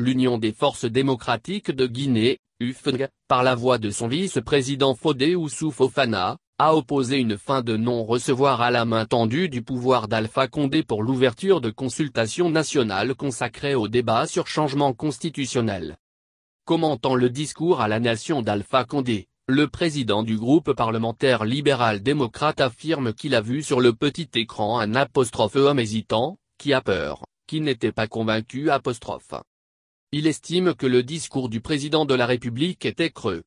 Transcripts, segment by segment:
l'Union des forces démocratiques de Guinée, UFNG, par la voix de son vice-président Fodé Oussou Fofana, a opposé une fin de non-recevoir à la main tendue du pouvoir d'Alpha Condé pour l'ouverture de consultations nationales consacrées au débat sur changement constitutionnel. Commentant le discours à la nation d'Alpha Condé, le président du groupe parlementaire libéral-démocrate affirme qu'il a vu sur le petit écran un apostrophe homme hésitant, qui a peur, qui n'était pas convaincu il estime que le discours du président de la République était creux.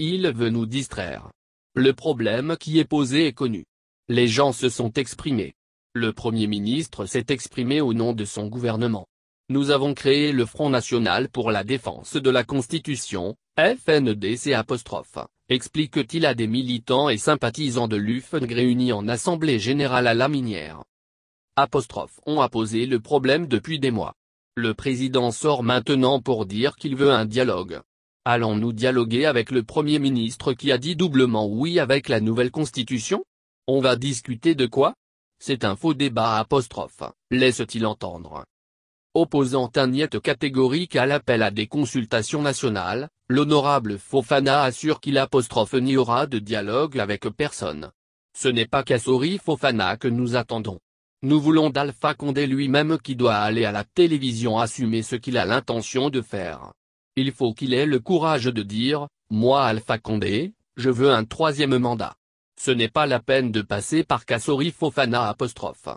il veut nous distraire. Le problème qui est posé est connu. Les gens se sont exprimés. Le Premier ministre s'est exprimé au nom de son gouvernement. Nous avons créé le Front National pour la défense de la Constitution, FNDC explique-t-il à des militants et sympathisants de l'UFNG réunis en Assemblée Générale à la Minière. on a posé le problème depuis des mois. Le président sort maintenant pour dire qu'il veut un dialogue. Allons-nous dialoguer avec le Premier ministre qui a dit doublement oui avec la nouvelle constitution On va discuter de quoi C'est un faux débat apostrophe, laisse-t-il entendre. Opposant un niet catégorique à l'appel à des consultations nationales, l'honorable Fofana assure qu'il apostrophe n'y aura de dialogue avec personne. Ce n'est pas Sori Fofana que nous attendons. Nous voulons d'Alpha Condé lui-même qui doit aller à la télévision assumer ce qu'il a l'intention de faire. Il faut qu'il ait le courage de dire, moi Alpha Condé, je veux un troisième mandat. Ce n'est pas la peine de passer par Kassori Fofana apostrophe.